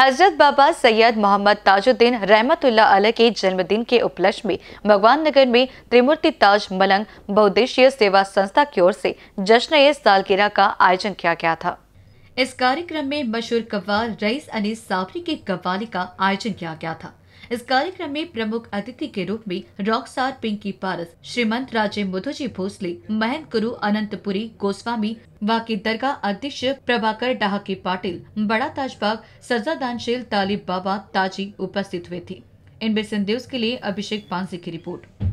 हजरत बाबा सैयद मोहम्मद ताजुद्दीन रहमतुल्ला अलह के जन्मदिन के उपलक्ष्य में भगवान नगर में त्रिमूर्ति ताज मलंग बहुद्देशीय सेवा संस्था की ओर से जश्न सालगिरह का आयोजन किया गया था इस कार्यक्रम में मशहूर कव्वाल रईस अनिस साबरी की कव्वाली का आयोजन किया गया था इस कार्यक्रम में प्रमुख अतिथि के रूप में रॉक स्टार पिंकी पारस श्रीमंत राजे मुधुजी भोसले महंत गुरु अनंतपुरी गोस्वामी वाकी दरगाह अध्यक्ष प्रभाकर डहाके पाटिल बड़ा ताजबाग सजादानशील तालिब बाबा ताजी उपस्थित हुए थे इनमें दिवस के लिए अभिषेक पांसी की रिपोर्ट